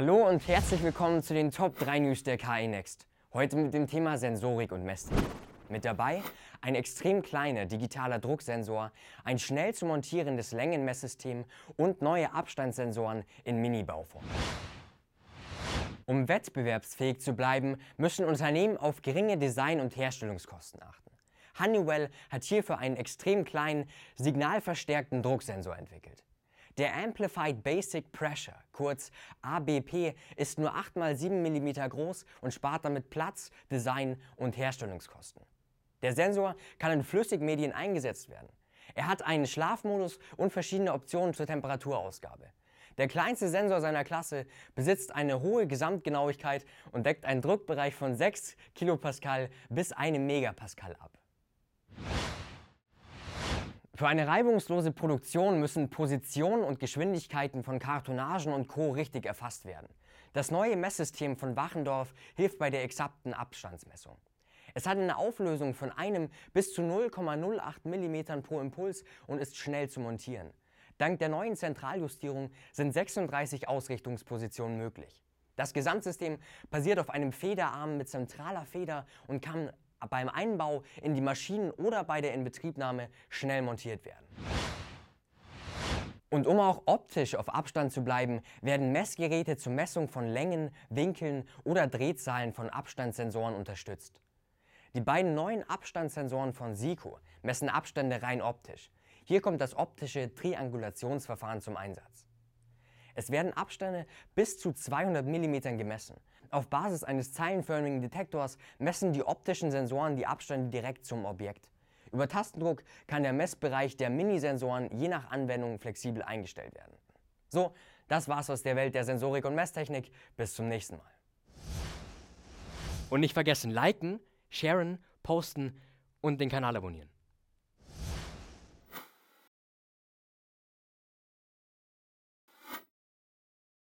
Hallo und herzlich willkommen zu den Top 3 News der KI Next. Heute mit dem Thema Sensorik und Messtechnik. Mit dabei ein extrem kleiner digitaler Drucksensor, ein schnell zu montierendes Längenmesssystem und neue Abstandssensoren in Mini-Bauform. Um wettbewerbsfähig zu bleiben, müssen Unternehmen auf geringe Design- und Herstellungskosten achten. Honeywell hat hierfür einen extrem kleinen, signalverstärkten Drucksensor entwickelt. Der Amplified Basic Pressure, kurz ABP, ist nur 8x7 mm groß und spart damit Platz, Design und Herstellungskosten. Der Sensor kann in Flüssigmedien eingesetzt werden. Er hat einen Schlafmodus und verschiedene Optionen zur Temperaturausgabe. Der kleinste Sensor seiner Klasse besitzt eine hohe Gesamtgenauigkeit und deckt einen Druckbereich von 6 kPa bis 1 Megapascal ab. Für eine reibungslose Produktion müssen Positionen und Geschwindigkeiten von Kartonagen und Co. richtig erfasst werden. Das neue Messsystem von Wachendorf hilft bei der exakten Abstandsmessung. Es hat eine Auflösung von einem bis zu 0,08 mm pro Impuls und ist schnell zu montieren. Dank der neuen Zentraljustierung sind 36 Ausrichtungspositionen möglich. Das Gesamtsystem basiert auf einem Federarm mit zentraler Feder und kann beim Einbau in die Maschinen oder bei der Inbetriebnahme schnell montiert werden. Und um auch optisch auf Abstand zu bleiben, werden Messgeräte zur Messung von Längen, Winkeln oder Drehzahlen von Abstandssensoren unterstützt. Die beiden neuen Abstandssensoren von Sico messen Abstände rein optisch. Hier kommt das optische Triangulationsverfahren zum Einsatz. Es werden Abstände bis zu 200 mm gemessen. Auf Basis eines zeilenförmigen Detektors messen die optischen Sensoren die Abstände direkt zum Objekt. Über Tastendruck kann der Messbereich der Minisensoren je nach Anwendung flexibel eingestellt werden. So, das war's aus der Welt der Sensorik und Messtechnik. Bis zum nächsten Mal. Und nicht vergessen, liken, sharen, posten und den Kanal abonnieren.